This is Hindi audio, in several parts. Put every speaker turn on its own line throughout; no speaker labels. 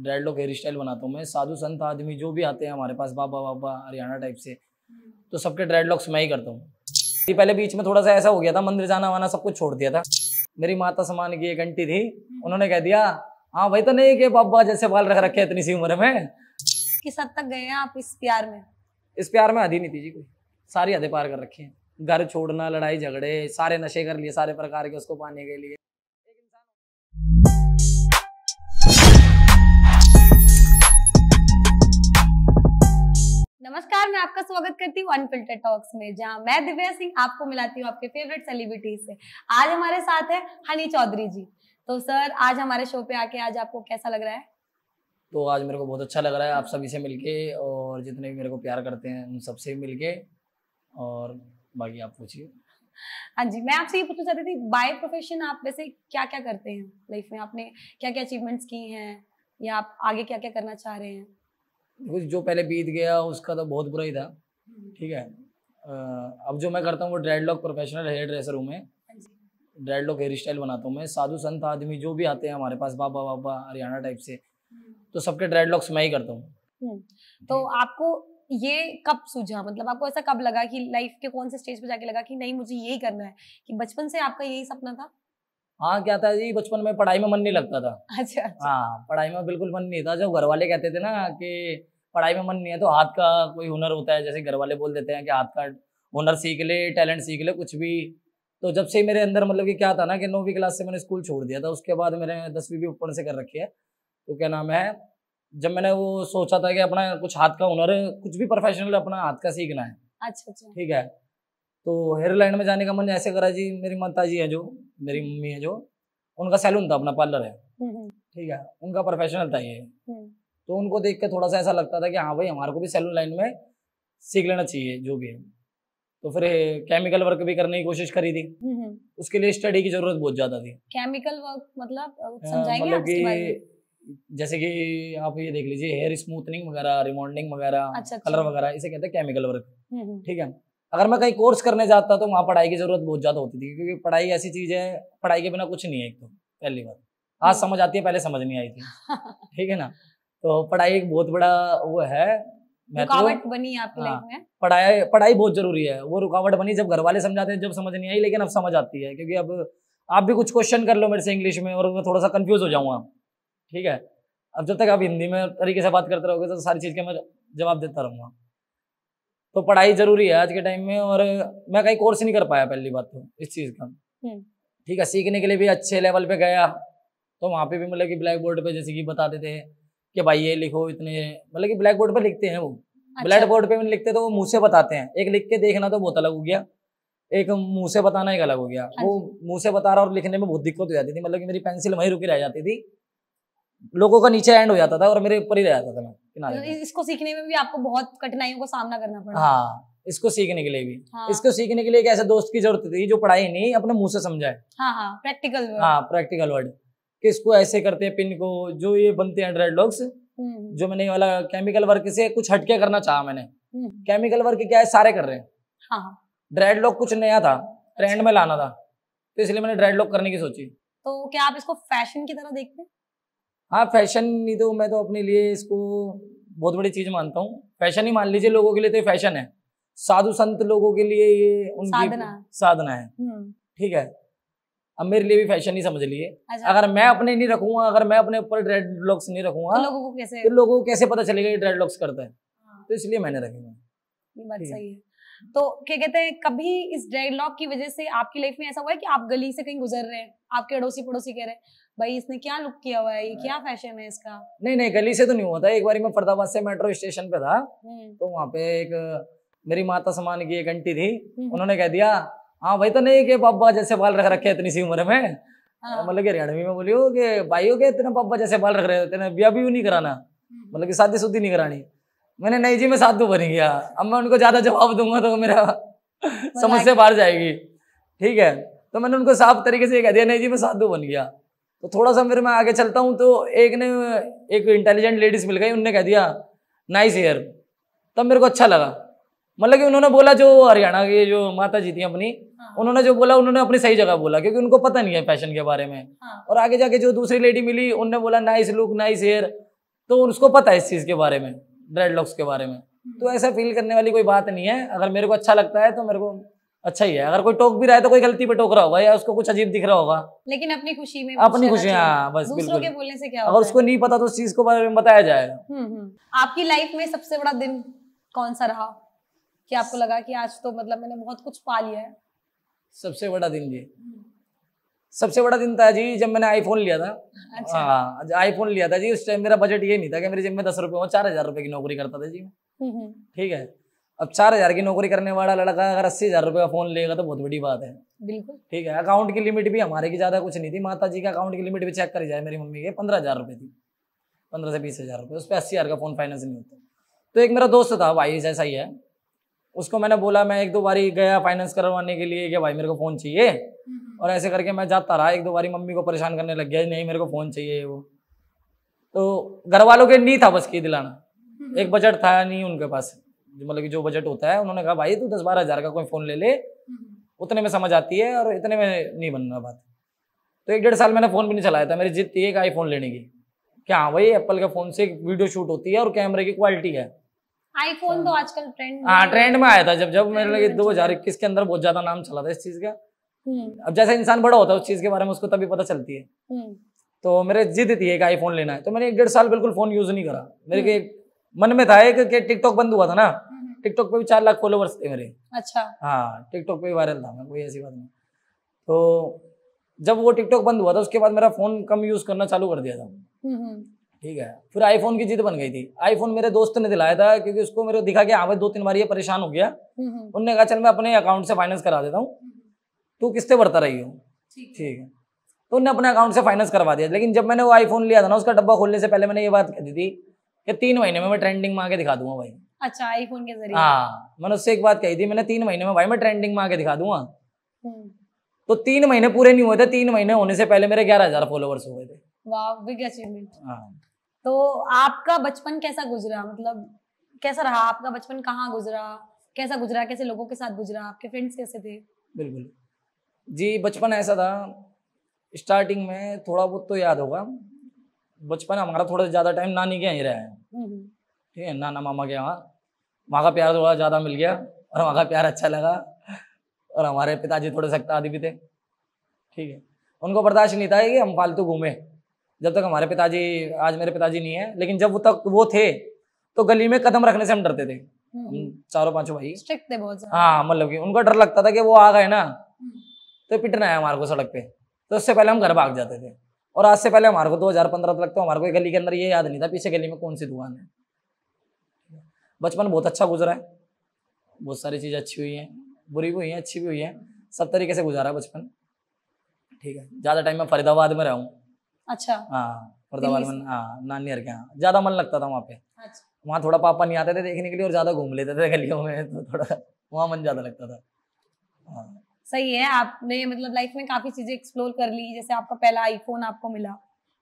ड्रेड लॉक हेयर स्टाइल बनाता हूँ मैं साधु संत आदमी जो भी आते हैं हमारे पास बाबा बाबा हरियाणा टाइप से तो सबके ड्रेड लॉक्स मैं ही करता हूँ पहले बीच में थोड़ा सा ऐसा हो गया था मंदिर जाना वाना सब कुछ छोड़ दिया था मेरी माता समान की एक आंटी थी उन्होंने कह दिया हाँ भाई तो नहीं के बाबा जैसे बाल रख रखे इतनी सी उम्र में
किस हद तक गए हैं आप इस प्यार में
इस प्यार में हदी नहीं थी जी कोई सारी हदें पार कर रखी हैं घर छोड़ना लड़ाई झगड़े सारे नशे कर लिए सारे प्रकार के उसको पाने के लिए
नमस्कार मैं आपका स्वागत करती हूँ अनफिल्टर टॉक्स में जहाँ मैं दिव्या सिंह आपको मिलाती हूँ आपके फेवरेट सेलिब्रिटीज से आज हमारे साथ है हनी चौधरी जी तो सर आज हमारे शो पे आके आज आपको कैसा लग रहा है
तो आज मेरे को बहुत अच्छा लग रहा है आप सभी से मिलके और जितने भी मेरे को प्यार करते हैं उन सबसे मिलके और बाकी आप पूछिए
हाँ जी मैं आपसे ये पूछना चाहती थी बाय प्रोफेशन आप वैसे क्या क्या करते हैं लाइफ में आपने क्या क्या अचीवमेंट्स की हैं या आप आगे क्या क्या करना चाह रहे हैं
कुछ जो पहले बीत गया उसका तो बहुत बुरा ही था ठीक है अब जो मैं करता हूँ वो dreadlock professional hairdresser हूँ मैं ड्रेड लॉक हेयर स्टाइल बनाता हूँ मैं साधु संत आदमी जो भी आते हैं हमारे पास बाबा बाबा हरियाणा टाइप से तो सबके ड्रेड लॉक्स मैं ही करता हूँ
हम्म। तो आपको ये कब सूझा मतलब आपको ऐसा कब लगा कि लाइफ के कौन से स्टेज पे जाके लगा कि नहीं मुझे यही करना है कि बचपन से आपका यही सपना था
हाँ क्या था जी बचपन में पढ़ाई में मन नहीं लगता था अच्छा, अच्छा। हाँ पढ़ाई में बिल्कुल मन नहीं था जब घर वाले कहते थे ना कि पढ़ाई में मन नहीं है तो हाथ का कोई हुनर होता है जैसे घर वाले बोल देते हैं कि हाथ का हुनर सीख ले टैलेंट सीख ले कुछ भी तो जब से मेरे अंदर मतलब कि क्या था ना कि नौवीं क्लास से मैंने स्कूल छोड़ दिया था उसके बाद मैंने दसवीं भी ऊपर से कर रखी है तो क्या नाम है जब मैंने वो सोचा था कि अपना कुछ हाथ का हुनर कुछ भी प्रोफेशनल अपना हाथ का सीखना है
अच्छा अच्छा ठीक
है तो हेयर लाइन में जाने का मन ऐसे करा जी मेरी माता जी है जो मेरी मम्मी है जो उनका सैलून था अपना पार्लर है हम्म, हम्म। ठीक है उनका प्रोफेशनल था ये हम्म। तो उनको देख के थोड़ा सा ऐसा लगता था कि हाँ भाई हमारे को भी सैलून लाइन में सीख लेना चाहिए जो भी है तो फिर केमिकल वर्क भी करने की कोशिश करी थी हम्म, हम्म। उसके लिए स्टडी की जरूरत बहुत ज्यादा थी
केमिकल वर्क मतलब हाँ, समझाएंगे मतलब
कि जैसे कि आप ये देख लीजिए हेयर स्मूथनिंग वगैरह रिमॉन्डिंग वगैरह कलर अच्छा, अच्छा। वगैरह इसे कहते हैं केमिकल हम्म,
वर्क ठीक
है अगर मैं कहीं कोर्स करने जाता तो वहाँ पढ़ाई की जरूरत बहुत ज्यादा होती थी क्योंकि पढ़ाई ऐसी चीज है पढ़ाई के बिना कुछ नहीं है एक तो पहली बार आज समझ आती है पहले समझ नहीं आई थी ठीक है ना तो पढ़ाई एक बहुत बड़ा वो है मैं रुकावट तो,
बनी आपकी हाँ, लाइफ में
पढ़ाई पढ़ाई बहुत जरूरी है वो रुकावट बनी जब घर वाले समझाते हैं जब समझ नहीं आई लेकिन अब समझ आती है क्योंकि अब आप भी कुछ क्वेश्चन कर लो मेरे से इंग्लिश में और मैं थोड़ा सा कंफ्यूज हो जाऊंगा ठीक है अब जब तक आप हिंदी में तरीके से बात करते रहोगे तो सारी चीज़ के मैं जवाब देता रहूंगा तो पढ़ाई जरूरी है आज के टाइम में और मैं कहीं कोर्स नहीं कर पाया पहली बात तो इस चीज़ का हम्म। ठीक है सीखने के लिए भी अच्छे लेवल पे गया तो वहाँ पे भी मतलब कि ब्लैक बोर्ड पे जैसे कि बताते थे कि भाई ये लिखो इतने मतलब कि ब्लैक बोर्ड पर लिखते हैं वो अच्छा। ब्लैक बोर्ड पर भी लिखते तो वो मुँह से बताते हैं एक लिख के देखना तो बहुत अलग हो गया एक मुँह से बताना एक अलग हो गया हाँ वो मुंह से बता रहा और लिखने में बहुत दिक्कत हो जाती थी मतलब कि मेरी पेंसिल वहीं रुकी रह जाती थी लोगों का नीचे एंड हो जाता था और मेरे ऊपर ही रह जाता था मैं
तो इसको सीखने में भी आपको बहुत कठिनाइयों का सामना करना पड़ा
हाँ इसको सीखने के लिए भी हाँ। इसको सीखने के लिए एक ऐसे दोस्त की जरूरत थी जो पढ़ाई नहीं अपने मुंह से समझाए
हाँ हाँ प्रैक्टिकल हाँ
प्रैक्टिकल वर्ड कि इसको ऐसे करते हैं पिन को जो ये बनते हैं ड्रेड हम्म। लॉक्स जो मैंने वाला केमिकल वर्क से कुछ हटके करना चाहा मैंने केमिकल हम्म। वर्क क्या है सारे कर रहे
हैं
ड्रेड हाँ। लॉक कुछ नया था ट्रेंड अच्छा। में लाना था तो इसलिए मैंने ड्रेड लॉक करने की सोची
तो क्या आप इसको फैशन की तरह देखते हैं
हाँ फैशन नहीं तो मैं तो अपने लिए इसको बहुत बड़ी चीज मानता हूँ फैशन ही मान लीजिए लोगों के लिए तो फैशन है साधु संत लोगों के लिए ये उनकी साधना, साधना है हम्म। ठीक है अब मेरे लिए भी फैशन ही समझ लिए अच्छा। अगर मैं अपने नहीं रखूंगा अगर मैं अपने ऊपर ड्रेड लॉक्स नहीं रखूंगा तो लोगों को कैसे तो लोगों को कैसे पता चलेगा ये ड्रेड लॉक्स करता है हाँ। तो इसलिए मैंने रखे
हैं तो क्या कहते हैं कभी इस ड्रेड लॉक की वजह से आपकी लाइफ में ऐसा हुआ है कि आप गली से कहीं गुजर रहे हैं आपके अड़ोसी पड़ोसी कह रहे हैं भाई इसने क्या लुक किया हुआ है ये क्या फैशन हाँ। है इसका
नहीं नहीं गली से तो नहीं हुआ था एक बार मैं फरदाबाद से मेट्रो स्टेशन पे था हम्म। तो वहाँ पे एक मेरी माता समान की एक आंटी थी हम्म। उन्होंने कह दिया हाँ भाई तो नहीं कि पापा जैसे बाल रख रखे इतनी सी उम्र में हाँ। हाँ, मतलब कि हरियाणवी में बोलियो कि भाई हो गए इतने पापा जैसे बाल रख रहे हो ब्याह भी नहीं कराना हम्म। मतलब कि शादी शुद्धि नहीं करानी मैंने नहीं जी मैं साधु बन गया अब मैं उनको ज्यादा जवाब दूंगा तो मेरा समस्या बाहर जाएगी ठीक है तो मैंने उनको साफ तरीके से कह दिया नहीं जी मैं साधु बन गया तो थोड़ा सा फिर मैं आगे चलता हूँ तो एक ने एक इंटेलिजेंट लेडीज मिल गई उनने कह दिया नाइस हेयर तब मेरे को अच्छा लगा मतलब कि उन्होंने बोला जो हरियाणा की जो माता जी थी अपनी हाँ। उन्होंने जो बोला उन्होंने अपनी सही जगह बोला क्योंकि उनको पता नहीं है फैशन के बारे में हाँ। और आगे जाके जो दूसरी लेडी मिली उनने बोला नाइस लुक नाइस हेयर तो उसको पता है इस चीज़ के बारे में ड्रेड लॉक्स के बारे में तो हम्म। ऐसा फील करने वाली कोई बात नहीं है अगर मेरे को अच्छा लगता है तो मेरे को अच्छा ही है अगर कोई टोक भी रहा है तो कोई गलती पे टोक रहा होगा या उसको कुछ अजीब दिख रहा होगा
लेकिन अपनी खुशी में अपनी खुशी हाँ बस बिल्कुल के बोलने से क्या अगर उसको
नहीं पता तो उस चीज को बारे में बताया जाएगा
हम्म, हम्म। आपकी लाइफ में सबसे बड़ा दिन कौन सा रहा कि आपको लगा कि आज तो मतलब मैंने बहुत कुछ पा लिया है
सबसे बड़ा दिन जी सबसे बड़ा दिन था जी जब मैंने आईफोन लिया था
अच्छा। हाँ
आईफोन लिया था जी उस टाइम मेरा बजट ये नहीं था कि मेरे जेब में दस रुपये हो चार हजार रुपये की नौकरी करता था जी मैं हम्म, हम्म। ठीक है अब चार हजार की नौकरी करने वाला लड़का अगर अस्सी हजार रुपये का फोन लेगा तो बहुत बड़ी बात है बिल्कुल ठीक है अकाउंट की लिमिट भी हमारे की ज्यादा कुछ नहीं थी माता जी का अकाउंट की लिमिट भी चेक करी जाए मेरी मम्मी के पंद्रह हजार रुपये थी पंद्रह से बीस हजार रुपये उस पर अस्सी हजार का फोन फाइनेंस नहीं होता तो एक मेरा दोस्त था भाई जैसा ही है उसको मैंने बोला मैं एक दो बारी गया फाइनेंस करवाने के लिए कि भाई मेरे को फ़ोन चाहिए हम्म। और ऐसे करके मैं जाता रहा एक दो बारी मम्मी को परेशान करने लग गया नहीं मेरे को फ़ोन चाहिए वो तो घर वालों के नहीं था बस की दिलाना हम्म। एक बजट था नहीं उनके पास मतलब कि जो बजट होता है उन्होंने कहा भाई तू दस बारह हज़ार का कोई फ़ोन ले ले हम्म। उतने में समझ आती है और इतने में नहीं बनना बात तो एक डेढ़ साल मैंने फ़ोन भी नहीं चलाया था मेरी जिद थी एक आईफोन लेने की क्या हाँ भाई एप्पल के फ़ोन से वीडियो शूट होती है और कैमरे की क्वालिटी है
आईफोन तो हाँ। आजकल ट्रेंड हाँ ट्रेंड में
आया था जब जब मेरे लगे हाँ, दो हजार इक्कीस के अंदर बहुत ज्यादा नाम चला था इस चीज का हम्म। अब जैसे इंसान बड़ा होता है उस चीज के बारे में उसको तभी पता चलती है हम्म। तो मेरे जिद थी एक आईफोन लेना है तो मैंने एक डेढ़ साल बिल्कुल फोन यूज नहीं करा मेरे हम्म। के मन में था एक टिकटॉक बंद हुआ था ना टिकटॉक पे भी चार लाख फॉलोवर्स थे मेरे अच्छा हाँ टिकटॉक पे भी वायरल था मैं कोई ऐसी बात नहीं तो जब वो टिकटॉक बंद हुआ था उसके बाद मेरा फोन कम यूज करना चालू कर दिया
था
ठीक है फिर आईफोन की जिद बन गई थी आईफोन मेरे दोस्त ने दिलाया था क्योंकि उसको मेरे दिखा कि हाँ दो तीन बार ये परेशान हो गया
हम्म, हम्म।
उनने कहा चल मैं अपने अकाउंट से फाइनेंस करा देता हूँ हम्म, तू किस्ते बढ़ता रही हूँ ठीक है तो उन्हें अपने अकाउंट से फाइनेंस करवा दिया लेकिन जब मैंने वो आईफोन लिया था ना उसका डब्बा खोलने से पहले मैंने ये बात कही थी कि तीन महीने में मैं ट्रेंडिंग में आके दिखा दूंगा भाई
अच्छा आईफोन के जरिए हाँ
मैंने उससे एक बात कही थी मैंने तीन महीने में भाई मैं ट्रेंडिंग में आके दिखा दूंगा तो तीन महीने पूरे नहीं हुए थे तीन महीने होने से पहले मेरे ग्यारह हजार फॉलोवर्स हुए थे
वाह बिग अचीवमेंट हाँ। तो आपका बचपन कैसा गुजरा मतलब कैसा रहा आपका बचपन कहाँ गुजरा कैसा गुजरा कैसे लोगों के साथ गुजरा आपके फ्रेंड्स कैसे थे
बिल्कुल जी बचपन ऐसा था स्टार्टिंग में थोड़ा बहुत तो याद होगा बचपन हमारा थोड़ा ज़्यादा टाइम नानी के यहाँ ही रहा है हम्म, हम्म। ठीक है नाना मामा के यहाँ वहाँ का प्यार थोड़ा ज़्यादा मिल गया और वहाँ का प्यार अच्छा लगा और हमारे पिताजी थोड़े सख्त आदि भी थे ठीक है उनको बर्दाश्त नहीं था कि हम फालतू घूमे जब तक हमारे पिताजी आज मेरे पिताजी नहीं है लेकिन जब वो तक वो थे तो गली में कदम रखने से हम डरते थे हम्म। चारों पांचों भाई
स्ट्रिक्ट थे बहुत हाँ
मतलब कि उनको डर लगता था कि वो आ गए ना तो पिटना है हमारे को सड़क पे तो उससे पहले हम घर भाग जाते थे और आज से पहले हमारे को दो हज़ार पंद्रह तक तो हमारे को गली के अंदर ये याद नहीं था पीछे गली में कौन सी दुकान है बचपन बहुत अच्छा गुजरा है बहुत सारी चीज़ें अच्छी हुई हैं बुरी भी हुई हैं अच्छी भी हुई हैं सब तरीके से गुजारा है बचपन ठीक है ज़्यादा टाइम मैं फरीदाबाद में रहा हूँ अच्छा हाँ फरदाबाद में हाँ नानियर के ज्यादा मन लगता था वहाँ पे अच्छा। वहाँ थोड़ा पापा नहीं आते थे देखने के लिए और ज्यादा घूम लेते थे गलियों में तो थोड़ा वहाँ मन ज्यादा लगता था हाँ।
सही है आपने मतलब लाइफ में काफी चीजें एक्सप्लोर कर ली जैसे आपका पहला आईफोन आपको मिला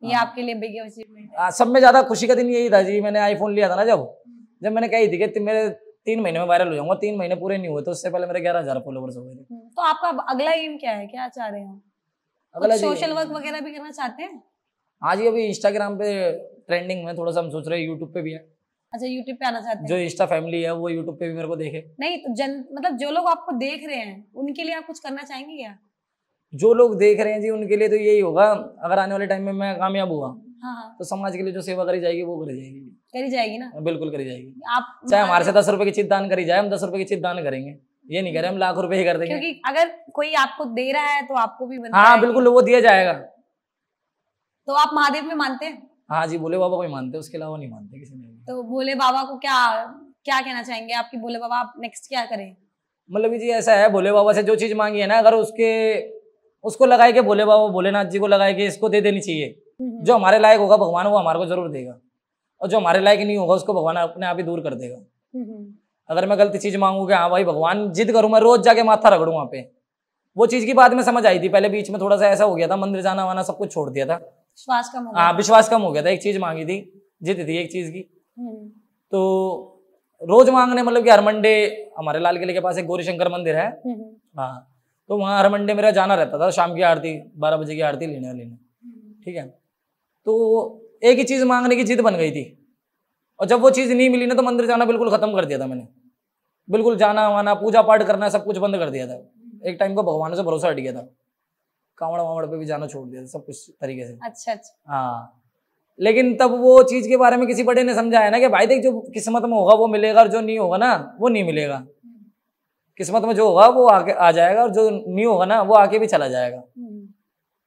ये हाँ। आपके लिए बिग अचीवमेंट है हाँ, सब
में ज्यादा खुशी का दिन यही था जी मैंने आईफोन लिया था ना जब हम्म। जब मैंने कही थी कि मेरे तीन महीने में वायरल हो जाऊंगा तीन महीने पूरे नहीं हुए तो उससे पहले मेरे ग्यारह हजार फॉलोवर्स हो गए थे हम्म,
तो आपका अगला एम क्या है क्या चाह रहे हैं
अगला सोशल वर्क
वगैरह भी करना चाहते हैं
आज ये अभी इंस्टाग्राम पे ट्रेंडिंग में थोड़ा सा हम सोच रहे हैं यूट्यूब पे भी है
अच्छा यूट्यूब पे आना चाहते हैं जो
इंस्टा फैमिली है वो यूट्यूब पे भी मेरे को देखे
नहीं तो जन मतलब जो लोग आपको देख रहे हैं उनके लिए आप कुछ करना चाहेंगे क्या
जो लोग देख रहे हैं जी उनके लिए तो यही होगा अगर आने वाले टाइम में मैं कामयाब हुआ
हाँ, हाँ।
तो समाज के लिए जो सेवा करी जाएगी वो करी जाएगी करी जाएगी ना बिल्कुल करी जाएगी
आप चाहे हमारे से दस
रुपए की चीज दान करी जाए हम दस रुपए की चीज दान करेंगे ये नहीं करें हम लाख रुपए ही कर देंगे क्योंकि
अगर कोई आपको दे रहा है तो आपको भी हाँ
बिल्कुल वो दिया जाएगा
तो आप महादेव में मानते हैं
हाँ जी भोले बाबा को मानते उसके अलावा नहीं मानते किसी में
तो भोले बाबा को क्या क्या कहना चाहेंगे आपकी भोले बाबा आप नेक्स्ट क्या करें
मतलब जी ऐसा है भोले बाबा से जो चीज़ मांगी है ना अगर उसके उसको लगाए के भोले बाबा भोलेनाथ जी को लगाए के इसको दे देनी चाहिए जो हमारे लायक होगा भगवान वो हमारे को जरूर देगा और जो हमारे लायक नहीं होगा उसको भगवान अपने आप ही दूर कर देगा अगर मैं गलती चीज़ मांगू कि हाँ भाई भगवान जिद करूँ मैं रोज जाके माथा रगड़ू वहाँ पे वो चीज़ की बात में समझ आई थी पहले बीच में थोड़ा सा ऐसा हो गया था मंदिर जाना वाना सब कुछ छोड़ दिया था
विश्वास कम हो गया हाँ,
विश्वास कम हो गया था एक चीज मांगी थी जीत थी एक चीज की हम्म। तो रोज मांगने मतलब कि हर मंडे हमारे लाल किले के पास एक गौरी शंकर मंदिर है हम्म, हम्म। हाँ तो वहाँ हर मंडे मेरा जाना रहता था शाम की आरती बारह बजे की आरती लेने लेने ठीक है तो एक ही चीज मांगने की जिद बन गई थी और जब वो चीज नहीं मिली ना तो मंदिर जाना बिल्कुल खत्म कर दिया था मैंने बिल्कुल जाना वाना पूजा पाठ करना सब कुछ बंद कर दिया था एक टाइम को भगवान से भरोसा हट गया था कावड़ वावड़ पे भी जाना छोड़ दिया सब कुछ तरीके से
अच्छा अच्छा
हाँ लेकिन तब वो चीज के बारे में किसी बड़े ने समझाया ना कि भाई देख जो किस्मत में होगा वो मिलेगा और जो नहीं होगा ना वो नहीं मिलेगा किस्मत में जो होगा वो आके आ जाएगा और जो नहीं होगा ना वो आके भी चला जाएगा हम्म।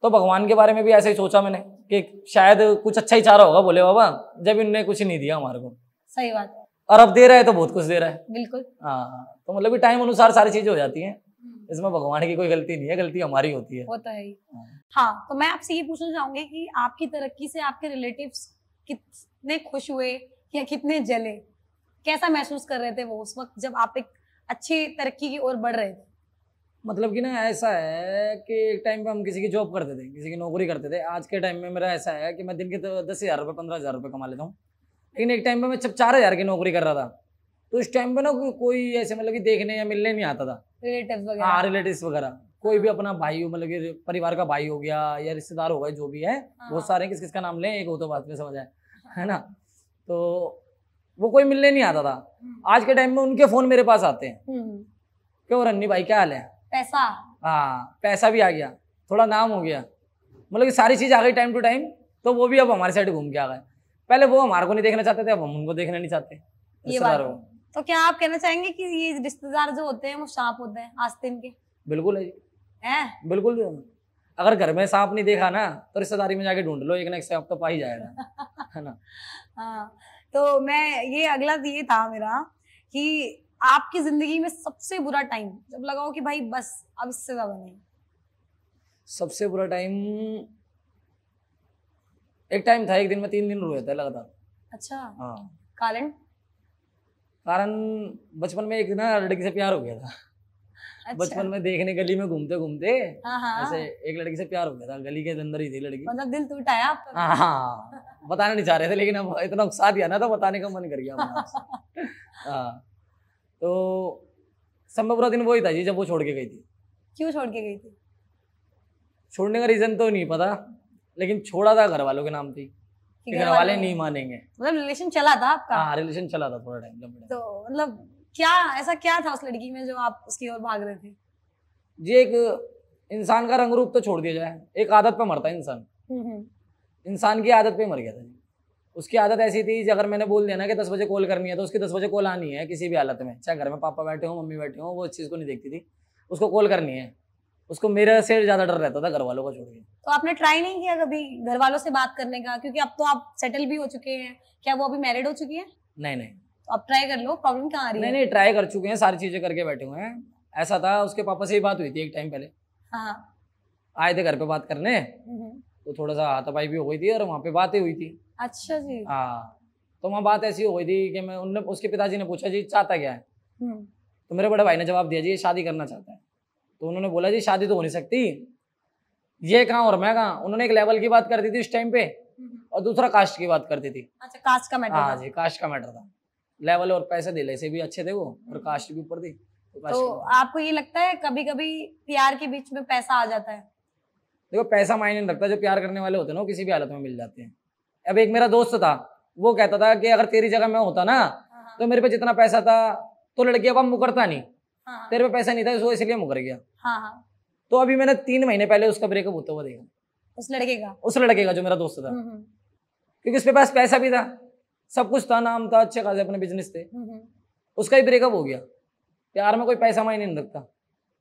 तो भगवान के बारे में भी ऐसे ही सोचा मैंने कि शायद कुछ अच्छा ही चारा होगा बोले बाबा जब इनने कुछ नहीं दिया हमारे को सही बात है और अब दे रहा है तो बहुत कुछ दे रहा है बिल्कुल हाँ तो मतलब टाइम अनुसार सारी चीजें हो जाती हैं हम्म। इसमें भगवान की कोई गलती नहीं है गलती हमारी होती है
होता है हाँ।, हाँ तो मैं आपसे ये पूछना चाहूंगी कि आपकी तरक्की से आपके रिलेटिव कितने खुश हुए या कितने जले कैसा महसूस कर रहे थे वो उस वक्त जब आप एक अच्छी तरक्की की ओर बढ़ रहे थे
मतलब कि ना ऐसा है कि एक टाइम पे हम किसी की जॉब करते थे किसी की नौकरी करते थे आज के टाइम में मेरा ऐसा है कि मैं दिन के तो दस हज़ार रुपये पंद्रह हज़ार रुपये कमा लेता हूँ लेकिन एक टाइम पे मैं जब चार हज़ार की नौकरी कर रहा था तो इस टाइम पे ना कोई ऐसे मतलब कि देखने या मिलने नहीं आता था
रिलेटिव वगैरह हाँ
रिलेटिव वगैरह कोई भी अपना भाई हो मतलब परिवार का भाई हो गया या रिश्तेदार हो गया जो भी है बहुत हाँ। सारे किस किस का नाम लें एक हो तो बात में समझ आए है ना तो वो कोई मिलने नहीं आता था हम्म। आज के टाइम में उनके फोन मेरे पास आते हैं हम्म। क्यों रन्नी भाई क्या हाल है पैसा हाँ पैसा भी आ गया थोड़ा नाम हो गया मतलब कि सारी चीज़ आ गई टाइम टू टाइम तो वो भी अब हमारे साइड घूम के आ गए पहले वो हमारे को नहीं देखना चाहते थे अब हम उनको देखना नहीं चाहते ये बात
तो क्या आप कहना चाहेंगे कि ये रिश्तेदार जो होते हैं वो सांप होते हैं आस्तीन के
बिल्कुल है हैं बिल्कुल अगर घर में सांप नहीं देखा ना तो रिश्तेदारी में जाके ढूंढ लो एक ना एक सांप तो पा ही जाएगा है ना
हाँ तो मैं ये अगला तो ये था मेरा कि आपकी जिंदगी में सबसे बुरा टाइम जब लगाओ कि भाई बस अब इससे ज्यादा नहीं
सबसे बुरा टाइम एक टाइम था एक दिन में तीन दिन रोया था लगातार
अच्छा हाँ कारण
कारण बचपन में एक ना लड़की से प्यार हो गया था अच्छा। बचपन में देखने गली में घूमते घूमते हाँ, हाँ। ऐसे एक लड़की से प्यार हो गया था गली के अंदर ही थी लड़की
मतलब दिल टूटा है आपका
हाँ, हाँ बताना नहीं चाह रहे थे लेकिन अब इतना उत्साह दिया ना तो बताने का मन कर गया हाँ तो सब पूरा दिन वही था जी जब वो छोड़ के गई थी
क्यों छोड़ के गई थी
छोड़ने का रीजन तो नहीं पता लेकिन छोड़ा था घर वालों के नाम थी घर वाले नहीं मानेंगे
मतलब रिलेशन चला था आपका
हाँ रिलेशन चला था टाइम तो
मतलब क्या ऐसा क्या था उस लड़की में जो आप उसकी ओर भाग रहे थे
जी एक इंसान का रंग रूप तो छोड़ दिया जाए एक आदत पे मरता है इंसान
हम्म, हम्म।
इंसान की आदत पे मर गया था उसकी आदत ऐसी थी अगर मैंने बोल दिया ना कि दस बजे कॉल करनी है तो उसकी दस बजे कॉल आनी है किसी भी हालत में चाहे घर में पापा बैठे हो मम्मी बैठे हो वो इस चीज़ को नहीं देखती थी उसको कॉल करनी है उसको मेरे से ज्यादा डर रहता था घर वालों का छोड़ के
तो आपने ट्राई नहीं किया कभी घर वालों से बात करने का क्योंकि अब तो आप सेटल भी हो चुके हैं क्या वो अभी मैरिड हो चुकी है नहीं नहीं तो आप ट्राई कर लो प्रॉब्लम कहाँ आ रही नहीं है नहीं
ट्राई कर चुके हैं सारी चीजें करके बैठे हुए हैं ऐसा था उसके पापा से ही बात हुई थी एक टाइम पहले हाँ आए थे घर पे बात करने हम्म। तो थोड़ा सा हाथापाई भी हो गई थी और वहाँ पे बातें हुई थी अच्छा जी हाँ तो वहाँ बात ऐसी हो गई थी कि मैं उनने उसके पिताजी ने पूछा जी चाहता क्या है हम्म। तो मेरे बड़े भाई ने जवाब दिया जी ये शादी करना चाहता है तो उन्होंने बोला जी शादी तो हो नहीं सकती ये कहाँ और मैं कहाँ उन्होंने एक लेवल की बात कर दी थी उस टाइम पे हम्म। और दूसरा कास्ट की बात करती थी अच्छा कास्ट का मैटर हाँ जी कास्ट का मैटर था लेवल और पैसे दिले से भी अच्छे थे वो और कास्ट हम्म। भी ऊपर थी तो, तो
आपको ये लगता है कभी कभी प्यार के बीच में पैसा आ जाता है
देखो पैसा मायने नहीं रखता जो प्यार करने वाले होते हैं ना किसी भी हालत में मिल जाते हैं अब एक मेरा दोस्त था वो कहता था कि अगर तेरी जगह मैं होता ना हाँ, हाँ। तो मेरे पे जितना पैसा था तो लड़कियों का मुकरता नहीं हाँ, तेरे पे पैसा नहीं था उसको तो इसलिए मुकर गया हाँ, हाँ। तो अभी मैंने तीन महीने पहले उसका ब्रेकअप होता हुआ देखा उस लड़के का उस लड़के का जो मेरा दोस्त था हम्म, हम्म। क्योंकि उसके पास पैसा भी था सब कुछ था नाम था अच्छे खासे अपने बिजनेस थे हम्म, उसका ही ब्रेकअप हो गया प्यार में कोई पैसा मायने नहीं रखता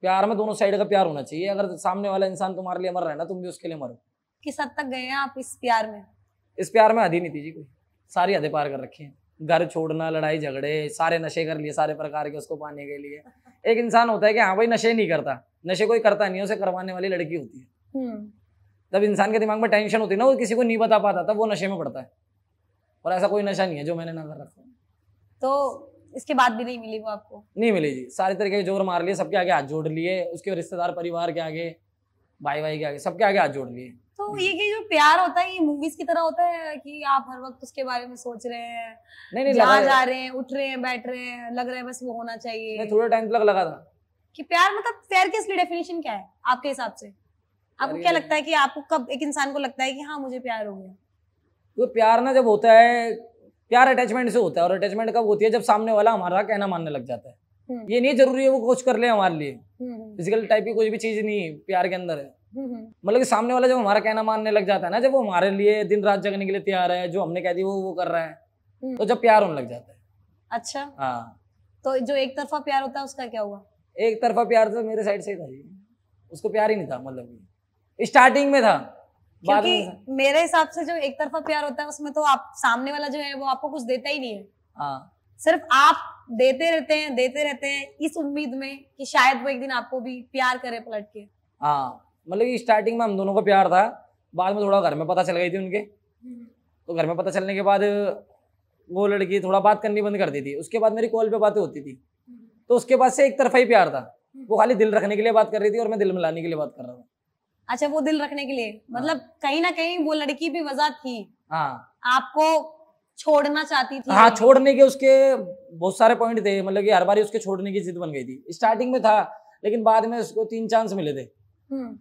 प्यार में दोनों साइड का प्यार होना चाहिए अगर सामने वाला इंसान तुम्हारे लिए मर रहा है ना तुम भी उसके लिए मरो
किस हद तक गए हैं आप इस प्यार में
इस प्यार में हद नहीं थी जी कोई सारी हदें पार कर रखी हैं घर छोड़ना लड़ाई झगड़े सारे नशे कर लिए सारे प्रकार के उसको पाने के लिए एक इंसान होता है कि हाँ भाई नशे नहीं करता नशे कोई करता नहीं उसे करवाने वाली लड़की होती है हम्म। जब इंसान के दिमाग में टेंशन होती है ना वो किसी को नहीं बता पाता तब वो नशे में पड़ता है और ऐसा कोई नशा नहीं है जो मैंने ना कर रखा
तो इसके बाद भी नहीं मिली वो आपको
नहीं मिली जी सारे तरीके के जोर मार लिए सबके आगे हाथ जोड़ लिए उसके रिश्तेदार परिवार के आगे भाई भाई के आगे सबके आगे हाथ जोड़ लिए तो
हम्म। ये कि जो प्यार होता है ये मूवीज की तरह होता है कि आप हर वक्त उसके बारे में सोच रहे हैं नहीं नहीं लगा जा रहे हैं उठ रहे हैं बैठ रहे हैं लग रहा है बस वो होना चाहिए नहीं थोड़ा
टाइम तक लगा था
कि प्यार मतलब प्यार की असली डेफिनेशन क्या है आपके हिसाब से आपको क्या लगता है कि आपको कब एक इंसान को लगता है कि हाँ मुझे प्यार हो गया
तो प्यार ना जब होता है प्यार अटैचमेंट से होता है और अटैचमेंट कब होती है जब सामने वाला हमारा कहना मानने लग जाता है हम्म। ये नहीं जरूरी है वो कुछ कर ले हमारे लिए
फिजिकल
हम्म, टाइप की कोई भी चीज नहीं प्यार के अंदर है
मतलब
कि सामने वाला जब हमारा कहना मानने लग जाता है ना जब वो हमारे लिए दिन रात जगने के लिए तैयार है जो हमने कह दी वो वो कर रहा है हम्म। तो जब प्यार होने लग जाता है अच्छा हाँ
तो जो एक तरफा प्यार होता है उसका क्या हुआ
एक तरफा प्यार तो मेरे साइड से ही था उसको प्यार ही नहीं था मतलब स्टार्टिंग में था क्योंकि
मेरे हिसाब से जो एक तरफा प्यार होता है उसमें तो आप सामने वाला जो है वो आपको कुछ देता ही नहीं है हाँ सिर्फ आप देते रहते हैं देते रहते हैं इस उम्मीद में कि शायद वो एक दिन आपको भी प्यार करे पलट के
हाँ मतलब कि स्टार्टिंग में हम दोनों को प्यार था बाद में थोड़ा घर में पता चल गई थी उनके
तो
घर में पता चलने के बाद वो लड़की थोड़ा बात करनी बंद कर दी थी उसके बाद मेरी कॉल पे बातें होती थी तो उसके बाद से एक तरफा ही प्यार था वो खाली दिल रखने के लिए बात कर रही थी और मैं दिल मिलाने के लिए बात कर रहा था
अच्छा वो दिल रखने के लिए हाँ। मतलब कहीं ना कहीं वो लड़की भी वजह थी हाँ आपको छोड़ना चाहती थी हाँ
छोड़ने के उसके बहुत सारे पॉइंट थे मतलब कि हर बार उसके छोड़ने की जिद बन गई थी स्टार्टिंग में था लेकिन बाद में उसको तीन चांस मिले थे हम्म।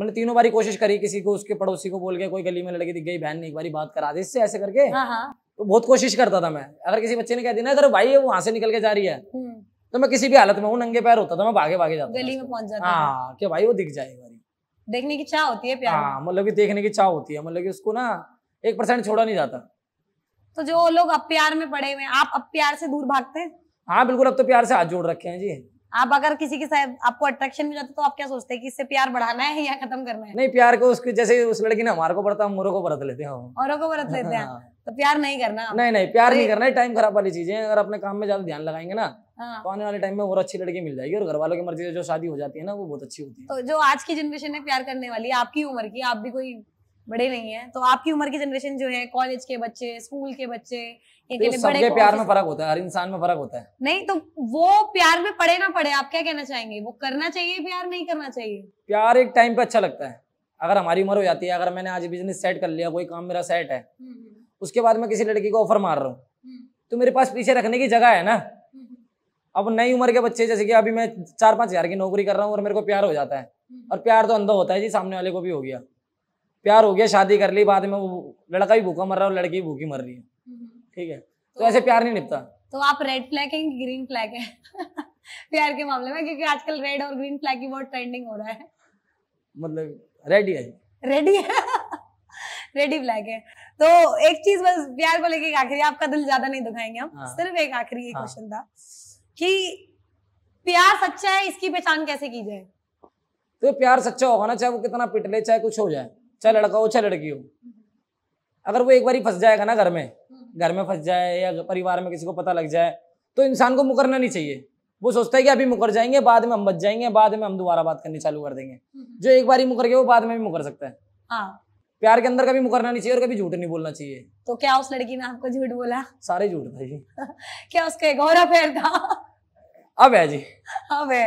मैंने मतलब तीनों बारी कोशिश करी किसी को उसके पड़ोसी को बोल के कोई गली में लड़की दिख गई बहन ने एक बारी बात करा दी इससे ऐसे करके हाँ, हाँ। तो बहुत कोशिश करता था मैं अगर किसी बच्चे ने कह दिया ना अगर भाई वो वहां से निकल के जा रही है हम्म। तो मैं किसी भी हालत में हूँ नंगे पैर होता था मैं भागे भागे जाता
गली में पहुंच जाता हाँ
क्या भाई वो दिख जाए
देखने की चाह होती है प्यार हाँ
मतलब की देखने की चाह होती है मतलब की उसको ना एक परसेंट छोड़ा नहीं जाता
तो जो लोग अब प्यार में पड़े हुए आप अब प्यार से दूर भागते हैं
हाँ बिल्कुल अब तो प्यार से हाथ जोड़ रखे हैं जी
आप अगर किसी के साथ आपको अट्रैक्शन मिल जाता तो आप क्या सोचते हैं कि इससे प्यार बढ़ाना है या खत्म करना है
नहीं प्यार को उसकी जैसे उस लड़की ने हमारे को पड़ता हम को बरत लेते हैं और
को बरत लेते हैं हाँ। तो प्यार नहीं करना नहीं नहीं प्यार नहीं करना है
टाइम खराब वाली चीजें अगर अपने काम में ज्यादा ध्यान लगाएंगे ना हाँ। तो आने वाले टाइम में और अच्छी लड़की मिल जाएगी और घर वालों की मर्जी से जो शादी हो जाती है ना वो बहुत अच्छी होती
है तो जो आज की जनरेशन है प्यार करने वाली आपकी उम्र की आप भी कोई बड़े नहीं है तो आपकी उम्र की जनरेशन जो है कॉलेज के बच्चे स्कूल के बच्चे तो सबके प्यार में
फर्क होता है हर इंसान में फर्क होता है
नहीं तो वो प्यार में पड़े ना पड़े आप क्या कहना चाहेंगे वो करना चाहिए प्यार नहीं करना चाहिए
प्यार एक टाइम पे अच्छा लगता है अगर हमारी उम्र हो जाती है अगर मैंने आज बिजनेस सेट कर लिया कोई काम मेरा सेट है हम्म, हम्म। उसके बाद मैं किसी लड़की को ऑफर मार रहा हूँ हम्म। तो मेरे पास पीछे रखने की जगह है ना अब नई उम्र के बच्चे जैसे कि अभी मैं चार पाँच हजार की नौकरी कर रहा हूँ और मेरे को प्यार हो जाता है और प्यार तो अंधा होता है जी सामने वाले को भी हो गया प्यार हो गया शादी कर ली बाद में वो लड़का भी भूखा मर रहा है और लड़की भूखी मर रही है ठीक है तो, तो, ऐसे प्यार नहीं निपता
तो आप रेड फ्लैग है ग्रीन फ्लैग है प्यार के मामले में क्योंकि आजकल रेड और ग्रीन फ्लैग की बहुत ट्रेंडिंग हो रहा है
मतलब रेडी है
रेडी है रेडी फ्लैग है तो एक चीज बस प्यार को लेके आखिरी आपका दिल ज्यादा नहीं दुखाएंगे हम हाँ। सिर्फ एक आखिरी हाँ। क्वेश्चन था कि प्यार सच्चा है इसकी पहचान कैसे की जाए
तो प्यार सच्चा होगा ना चाहे वो कितना पिटले चाहे कुछ हो जाए चाहे लड़का हो चाहे लड़की हो हम्म। अगर वो एक बार फंस जाएगा ना घर में घर में फंस जाए या परिवार में किसी को पता लग जाए तो इंसान को मुकरना नहीं चाहिए वो सोचता है कि अभी मुकर जाएंगे बाद में हम बच जाएंगे बाद में हम दोबारा बात करनी चालू कर देंगे हम्म। जो एक बार ही मुकर गया वो बाद में भी मुकर सकता है हाँ। प्यार के अंदर कभी मुकरना नहीं चाहिए और कभी झूठ नहीं बोलना चाहिए
तो क्या उस लड़की ने आपको झूठ बोला
सारे झूठ था जी
क्या उसका एक और अफेयर था
अब है जी अब है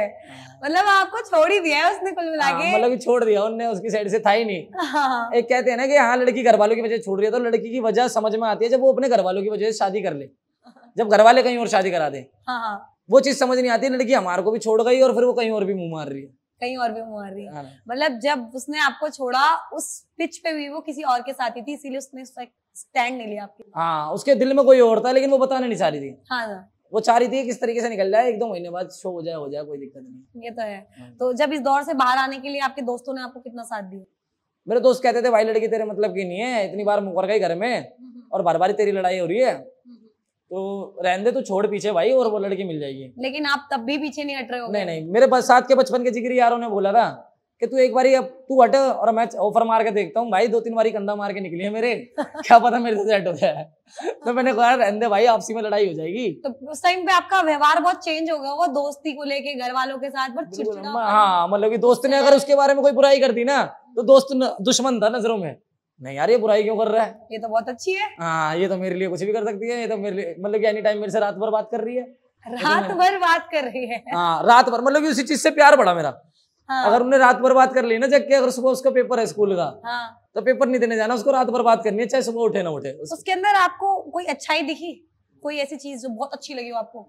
मतलब आपको छोड़ ही दिया है उसने कुल मिला हाँ, के मतलब छोड़ दिया उनने उसकी साइड से था ही नहीं हाँ। एक कहते हैं ना कि हाँ लड़की घर वालों की वजह छोड़ रही है तो लड़की की वजह समझ में आती है जब वो अपने घर वालों की वजह से शादी कर ले जब घर वाले कहीं और शादी करा दे हाँ, हाँ। वो चीज समझ नहीं आती लड़की हमारे को भी छोड़ गई और फिर वो कहीं और भी मुंह मार रही है
कहीं और भी मुंह मार रही है मतलब जब उसने आपको छोड़ा उस पिच पे भी वो किसी और के साथ ही थी इसीलिए उसने स्टैंड नहीं लिया आपके
हाँ उसके दिल में कोई और था लेकिन वो बताने नहीं चाह रही थी हाँ वो चार ही किस तरीके से निकल जाए एक दो महीने बाद शो हो जाए हो जाए कोई दिक्कत नहीं ये तो है हाँ।
तो जब इस दौर से बाहर आने के लिए आपके दोस्तों ने आपको कितना साथ दिया
मेरे दोस्त कहते थे भाई लड़की तेरे मतलब की नहीं है इतनी बार मुकर गई घर में हम्म। और बार बार तेरी लड़ाई हो रही है हम्म। तो रहने दे तो छोड़ पीछे भाई और वो लड़की मिल जाएगी
लेकिन आप तब भी पीछे नहीं हट रहे हो नहीं
नहीं मेरे साथ के बचपन के जिक्र यारों ने बोला था कि तू एक बारी अब तू हट और मैं ऑफर मार के देखता हूँ भाई दो तीन बारी कंधा मार के निकली है मेरे क्या पता मेरे से हो जाए तो मैंने कहा रहने भाई आपसी में लड़ाई हो जाएगी
तो उस टाइम पे आपका व्यवहार बहुत चेंज हो गया होगा दोस्ती को लेके घर वालों के साथ बहुत
हाँ मतलब की दोस्त ने अगर उसके बारे में कोई बुराई कर दी ना तो दोस्त दुश्मन था नजरों में नहीं यार ये बुराई क्यों कर रहा है
ये तो बहुत अच्छी है
हाँ ये तो मेरे लिए कुछ भी कर सकती है ये तो मेरे मतलब मतलब एनी टाइम मेरे से रात भर बात कर रही है तो रात
भर बात कर रही है हाँ
रात भर मतलब उसी चीज से प्यार बढ़ा मेरा
हाँ। अगर उन्हें रात
बात कर ली ना जग के अगर सुबह उसका पेपर है स्कूल का हाँ। तो पेपर नहीं देने जाना उसको रात बात करनी है चाहे सुबह उठे ना उठे
उसके अंदर आपको कोई अच्छाई दिखी कोई ऐसी चीज जो बहुत अच्छी लगी हो आपको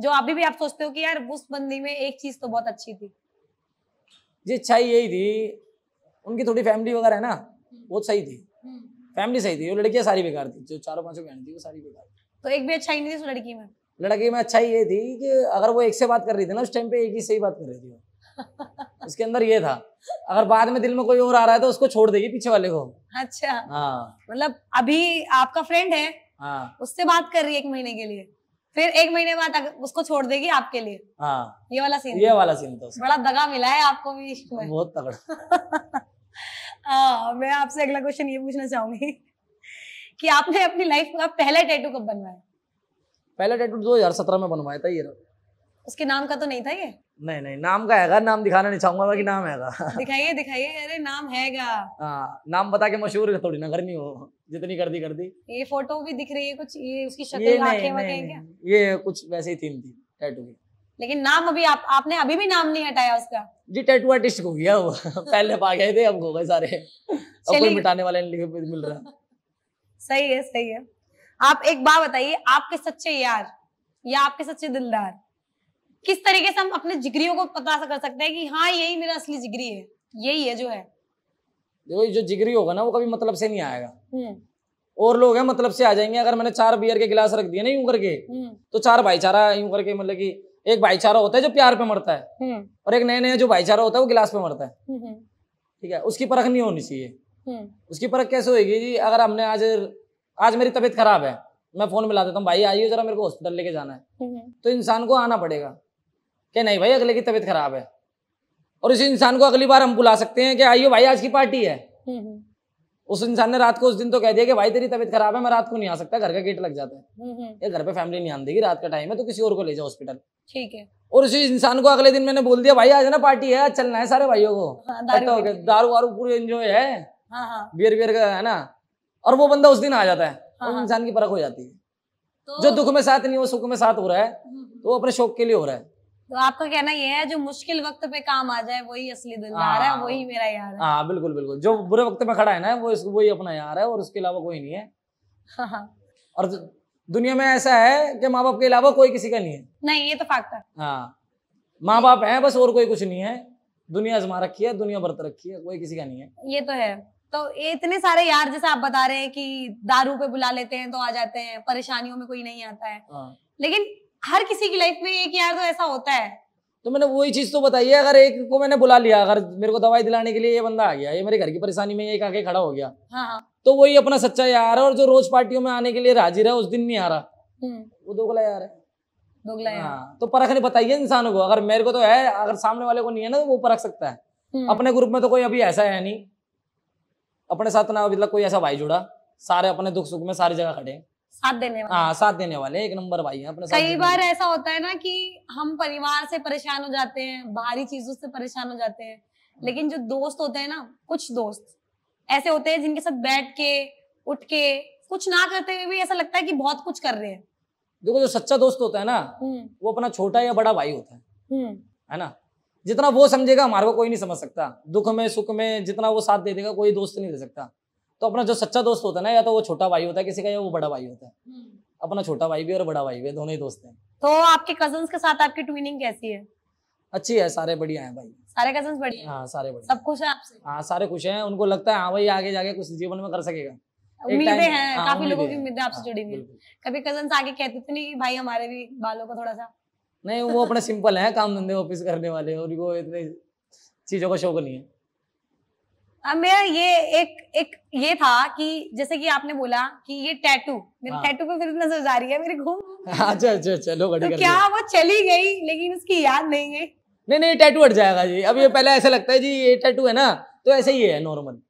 जो अभी भी आप सोचते हो कि यार उस बंदी में एक चीज तो बहुत अच्छी थी
जी अच्छाई यही थी उनकी थोड़ी फैमिली वगैरह है ना बहुत सही थी फैमिली हम्म। सही थी वो लड़कियां सारी बेकार थी जो चारों पांचों बहन थी वो सारी बेकार
थी तो एक भी अच्छाई नहीं थी उस लड़की में
लड़की में अच्छाई ये थी कि अगर वो एक से बात कर रही थी ना उस टाइम पे एक ही सही बात कर रही थी वो उसके अंदर ये था अगर बाद में दिल में कोई और आ रहा है तो उसको छोड़ देगी पीछे वाले को अच्छा हाँ
मतलब अभी आपका फ्रेंड है हाँ उससे बात कर रही है एक महीने के लिए फिर एक महीने बाद उसको छोड़ देगी आपके लिए
हाँ ये वाला सीन ये वाला सीन तो बड़ा
दगा मिला है आपको भी इश्क में
बहुत तगड़ा
हाँ, मैं आपसे अगला क्वेश्चन ये पूछना चाहूंगी कि आपने अपनी लाइफ का पहला टैटू कब बनवाया
पहला टैटू 2017 तो में बनवाया था ये
उसके नाम का तो नहीं था ये
नहीं नहीं नाम का है नाम दिखाना नहीं चाहूंगा बाकी नाम है
दिखाइए दिखाइए अरे नाम है
हाँ नाम बता के मशहूर है थोड़ी ना गर्मी हो जितनी कर दी कर दी
ये फोटो भी दिख रही है कुछ ये उसकी शक्ल नहीं, नहीं, नहीं, नहीं,
ये कुछ वैसे ही थीम थी टैटू की
लेकिन नाम अभी आप आपने अभी भी नाम नहीं हटाया उसका
जी टैटू आर्टिस्ट को गया वो पहले पा गए थे अब हो गए सारे
अब कोई मिटाने
वाले मिल रहा
सही है सही है आप एक बात बताइए आपके सच्चे यार या आपके सच्चे दिलदार किस तरीके से हम अपने जिगरियों को पता कर सकते हैं कि हाँ यही मेरा असली जिगरी है यही है जो है
देखो जो जिगरी होगा ना वो कभी मतलब से नहीं आएगा हम्म। और लोग हैं मतलब से आ जाएंगे अगर मैंने चार बियर के गिलास रख दिए ना यूं करके हम्म। तो चार भाईचारा यूं करके मतलब कि एक भाईचारा होता है जो प्यार पे मरता है हम्म। और एक नया नया जो भाईचारा होता है वो गिलास पे मरता
है ठीक
है उसकी परख नहीं होनी चाहिए उसकी परख कैसे होगी जी अगर हमने आज आज मेरी तबीयत खराब है मैं फोन मिला देता हूँ भाई आइए जरा मेरे को हॉस्पिटल लेके जाना है तो इंसान को आना पड़ेगा कि नहीं भाई अगले की तबीयत खराब है और उसी इंसान को अगली बार हम बुला सकते हैं कि आइयो भाई आज की पार्टी है हम्म, हम्म। उस इंसान ने रात को उस दिन तो कह दिया कि भाई तेरी तबीयत खराब है मैं रात को नहीं आ सकता घर का गेट लग जाता है हम्म, ये घर पे फैमिली नहीं आने देगी रात का टाइम है तो किसी और को ले जाओ हॉस्पिटल ठीक है और उसी इंसान को अगले दिन मैंने बोल दिया भाई आज ना पार्टी है चलना है सारे भाइयों को हाँ, दारू वारू पूरे एंजॉय है बियर हाँ, बियर हाँ। का है ना और वो बंदा उस दिन आ जाता है इंसान की परख हो जाती है तो जो दुख में साथ नहीं वो सुख में साथ हो रहा है तो वो अपने शौक के लिए हो रहा है तो आपका
कहना यह है जो मुश्किल वक्त पे काम आ जाए वही असली दिलदार है वही हाँ। मेरा यार है
हाँ बिल्कुल बिल्कुल जो बुरे वक्त में खड़ा है ना वो वही अपना यार है और उसके अलावा कोई नहीं है हाँ, हाँ। और दुनिया में ऐसा है कि माँ बाप के अलावा कोई किसी का नहीं है
नहीं ये तो फैक्ट है
हाँ माँ बाप है बस और कोई कुछ नहीं है दुनिया आजमा रखी है दुनिया बरत रखी है कोई किसी का नहीं है
ये तो है तो इतने सारे यार जैसे आप बता रहे हैं कि दारू पे बुला लेते हैं तो आ जाते हैं परेशानियों में कोई नहीं आता है
लेकिन हर किसी की लाइफ
में एक यार तो ऐसा होता है
तो मैंने वही चीज तो बताई है अगर एक को मैंने बुला लिया अगर मेरे को दवाई दिलाने के लिए ये बंदा आ गया ये मेरे घर की परेशानी में एक आके खड़ा हो गया हाँ।, हाँ। तो वही अपना सच्चा यार है और जो रोज पार्टियों में आने के लिए राजी रहा उस दिन नहीं आ रहा हम्म। वो दोगला यार है दोगला यार हाँ। तो परख नहीं बताइए इंसानों को अगर मेरे को तो है अगर सामने वाले को नहीं है ना तो वो परख सकता है हम्म। अपने ग्रुप में तो कोई अभी ऐसा है नहीं अपने साथ ना अभी तक कोई ऐसा भाई जुड़ा सारे अपने दुख सुख में सारी जगह खड़े हैं साथ देने वाले हाँ साथ देने वाले एक नंबर भाई हैं अपने कई बार
ऐसा होता है ना कि हम परिवार से परेशान हो जाते हैं बाहरी चीजों से परेशान हो जाते हैं हम्म। लेकिन जो दोस्त होते हैं ना कुछ दोस्त ऐसे होते हैं जिनके साथ बैठ के उठ के कुछ ना करते हुए भी ऐसा लगता है कि बहुत कुछ कर रहे हैं
देखो जो सच्चा दोस्त होता है ना हम्म। वो अपना छोटा या बड़ा भाई होता है हम्म। है ना जितना वो समझेगा हमारे को कोई नहीं समझ सकता दुख में सुख में जितना वो साथ दे देगा कोई दोस्त नहीं दे सकता तो अपना जो सच्चा दोस्त होता है ना या तो वो छोटा भाई होता है किसी का या वो बड़ा भाई होता है हम्म। अपना छोटा भाई भी और बड़ा भाई भी दोनों ही दोस्त हैं
तो आपके कजन के साथ आपकी ट्विनिंग कैसी है
अच्छी है सारे बढ़िया है भाई सारे कजन बढ़िया हाँ सारे बढ़िया सब खुश है आपसे हाँ सारे खुश हैं उनको लगता है हाँ भाई आगे जाके कुछ जीवन में कर सकेगा उम्मीदें हैं हाँ, काफी लोगों की
उम्मीदें आपसे हाँ, जुड़ी हुई कभी कजन आगे कहते थे तो नहीं भाई हमारे भी बालों को थोड़ा सा
नहीं वो अपने सिंपल है काम धंधे ऑफिस करने वाले और वो इतने चीजों का शौक नहीं है
मेरा ये एक एक ये था कि जैसे कि आपने बोला कि ये टैटू मेरे टैटू पे फिर नजर जा रही है मेरे घूम अच्छा
अच्छा चलो तो क्या
वो चली गई लेकिन उसकी याद नहीं
गई नहीं नहीं टैटू हट जाएगा जी अब ये हाँ। पहले ऐसा लगता है जी ये टैटू है ना तो ऐसे ही है नॉर्मल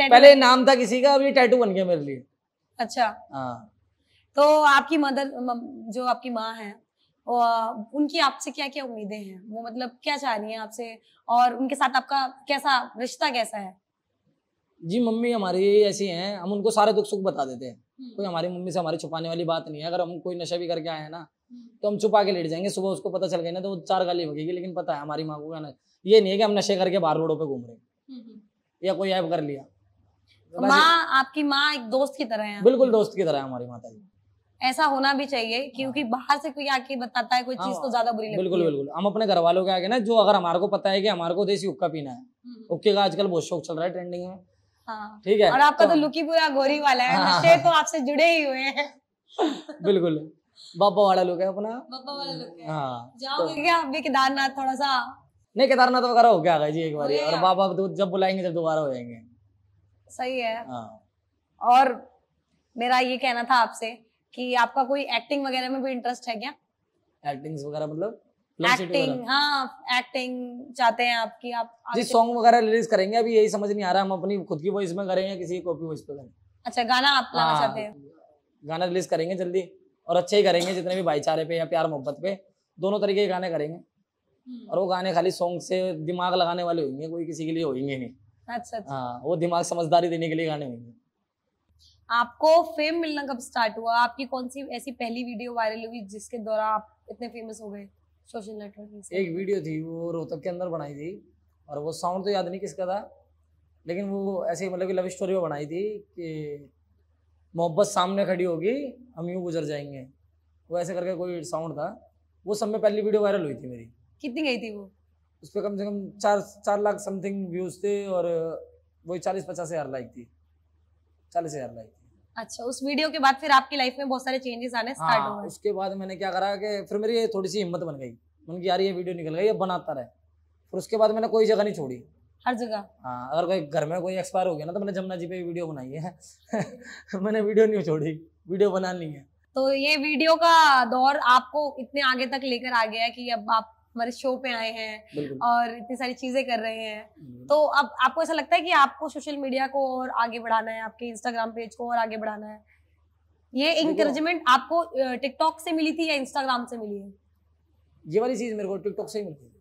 पहले नाम था किसी
का अब ये टैटू बन गया मेरे लिए अच्छा हाँ।
तो आपकी मदर जो आपकी माँ है उनकी आपसे क्या क्या उम्मीदें हैं वो मतलब क्या चाह रही हैं आपसे और उनके साथ आपका कैसा रिश्ता कैसा है
जी मम्मी हमारी ऐसी हैं हम उनको सारे दुख सुख बता देते हैं हम्म। कोई हमारी मम्मी से हमारी छुपाने वाली बात नहीं है अगर हम कोई नशा भी करके आए हैं ना हम्म। तो हम छुपा के लेट जाएंगे सुबह उसको पता चल गया ना तो वो चार गाली भगेगी लेकिन पता है हमारी माँ को क्या ये नहीं है कि हम नशे करके बाहर रोडों पर घूम रहे
हम्म,
या कोई ऐप कर लिया
तो माँ आपकी माँ एक दोस्त की तरह है
बिल्कुल दोस्त की तरह है हमारी माता जी
ऐसा होना भी चाहिए हाँ। क्योंकि बाहर से कोई आके बताता है कोई चीज तो हाँ, ज्यादा बुरी बिल्कुल
बिल्कुल हम अपने घर वालों के आगे ना जो अगर हमारे को पता है कि हमारे को देसी हुक्का पीना है हुक्के का आजकल बहुत शौक चल रहा है ट्रेंडिंग में
हाँ। ठीक है और आपका तो, तो, लुकी पूरा गोरी वाला है हाँ। नशे तो आपसे जुड़े ही हुए हैं
बिल्कुल बाबा वाला लुक है अपना
बाबा वाला लुक है हाँ जाओगे तो- क्या आप भी केदारनाथ थोड़ा सा
नहीं केदारनाथ वगैरह हो गया जी एक बार और बाबा तो जब बुलाएंगे जब दोबारा हो जाएंगे सही है हाँ।
और मेरा ये कहना था आपसे कि आपका कोई एक्टिंग वगैरह में भी इंटरेस्ट है क्या
एक्टिंग्स वगैरह मतलब एक्टिंग
हाँ एक्टिंग चाहते हैं आपकी आप जिस
सॉन्ग वगैरह रिलीज करेंगे अभी यही समझ नहीं आ रहा हम अपनी खुद की वॉइस में करेंगे किसी किसी कॉपी वॉइस पे करेंगे
अच्छा गाना आप लाना हाँ, चाहते हैं
गाना रिलीज करेंगे जल्दी और अच्छे ही करेंगे जितने भी भाईचारे पे या प्यार मोहब्बत पे दोनों तरीके के गाने करेंगे
हम्म। और वो
गाने खाली सॉन्ग से दिमाग लगाने वाले होंगे कोई किसी के लिए होंगे नहीं
अच्छा, अच्छा हाँ
वो दिमाग समझदारी देने के लिए गाने होंगे
आपको फेम मिलना कब स्टार्ट हुआ आपकी कौन सी ऐसी पहली वीडियो वायरल हुई जिसके द्वारा आप इतने फेमस हो गए सोशल नेटवर्किंग एक वीडियो
थी वो रोहतक के अंदर बनाई थी और वो साउंड तो याद नहीं किसका था लेकिन वो ऐसे मतलब कि लव स्टोरी में बनाई थी कि मोहब्बत सामने खड़ी होगी हम यूँ गुजर जाएंगे वो ऐसे करके कोई साउंड था वो सब में पहली वीडियो वायरल हुई थी मेरी कितनी गई थी वो उस पर कम से कम चार चार लाख समथिंग व्यूज थे और वही चालीस पचास हज़ार लाइक थी चालीस हज़ार लाइक थी
अच्छा उस वीडियो के बाद फिर आपकी लाइफ में बहुत सारे चेंजेस आने स्टार्ट हाँ, हुए
उसके बाद मैंने क्या करा कि फिर मेरी थोड़ी सी हिम्मत बन गई मैंने कि यार ये वीडियो निकल गई ये बनाता रहे फिर उसके बाद मैंने कोई जगह नहीं छोड़ी हर जगह हाँ अगर कोई घर में कोई एक्सपायर हो गया ना तो मैंने जमुना जी पे वीडियो बनाई है मैंने वीडियो नहीं छोड़ी वीडियो बनानी है
तो ये वीडियो का दौर आपको इतने आगे तक लेकर आ गया है कि अब आप हमारे शो पे आए हैं और इतनी सारी चीजें कर रहे हैं हम्म। तो अब आपको ऐसा लगता है कि आपको सोशल मीडिया को और आगे बढ़ाना है आपके इंस्टाग्राम पेज को और आगे बढ़ाना है ये इंकरेजमेंट आपको टिकटॉक से मिली थी या इंस्टाग्राम से मिली है
ये वाली चीज मेरे को टिकटॉक से ही
मिलती है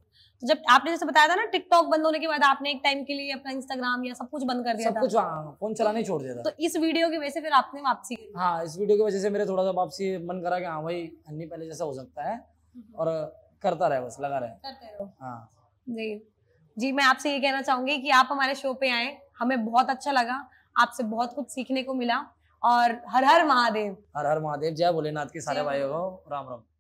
तो जब आपने जैसे बताया था ना टिकटॉक बंद होने के बाद आपने एक टाइम के लिए अपना इंस्टाग्राम या सब कुछ बंद कर दिया सब था। कुछ हाँ, हाँ फोन चलाने छोड़ दिया था तो
इस वीडियो की वजह से फिर आपने वापसी हाँ इस वीडियो की वजह से मेरे थोड़ा सा वापसी मन करा कि हाँ भाई अन्य पहले जैसा हो सकता है हम्म। और करता रहे बस लगा
रहे हाँ जी जी मैं आपसे ये कहना चाहूंगी कि आप हमारे शो पे आए हमें बहुत अच्छा लगा आपसे बहुत कुछ सीखने को मिला और हर हर महादेव
हर हर महादेव जय भोलेनाथ के सारे भाइयों को राम राम